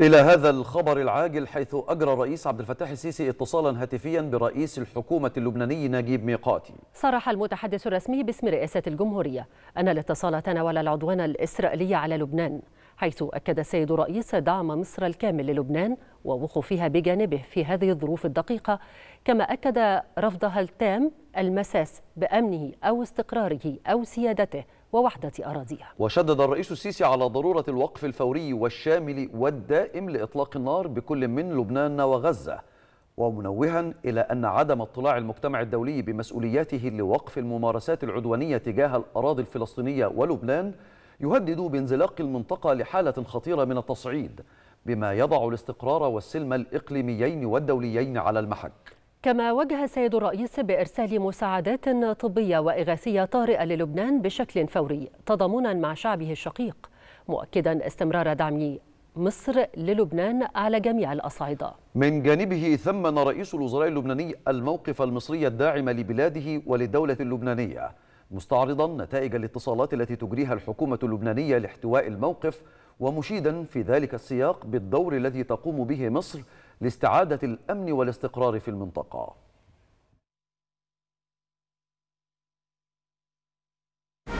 إلى هذا الخبر العاجل حيث أجرى الرئيس عبد الفتاح السيسي اتصالا هاتفيا برئيس الحكومة اللبناني نجيب ميقاتي صرح المتحدث الرسمي باسم رئاسة الجمهورية أن الاتصال تناول العدوان الإسرائيلي على لبنان حيث أكد السيد الرئيس دعم مصر الكامل للبنان ووقوفها بجانبه في هذه الظروف الدقيقة كما أكد رفضها التام المساس بأمنه أو استقراره أو سيادته ووحدة أراضيه وشدد الرئيس السيسي على ضرورة الوقف الفوري والشامل والدائم لإطلاق النار بكل من لبنان وغزة ومنوها إلى أن عدم اطلاع المجتمع الدولي بمسؤولياته لوقف الممارسات العدوانية تجاه الأراضي الفلسطينية ولبنان يهدد بانزلاق المنطقة لحالة خطيرة من التصعيد بما يضع الاستقرار والسلم الإقليميين والدوليين على المحك كما وجه السيد الرئيس بإرسال مساعدات طبية وإغاثية طارئة للبنان بشكل فوري تضامنا مع شعبه الشقيق مؤكدا استمرار دعم مصر للبنان على جميع الأصعدة من جانبه ثمن رئيس الوزراء اللبناني الموقف المصري الداعم لبلاده وللدولة اللبنانية مستعرضا نتائج الاتصالات التي تجريها الحكومة اللبنانية لاحتواء الموقف ومشيدا في ذلك السياق بالدور الذي تقوم به مصر لاستعادة الأمن والاستقرار في المنطقة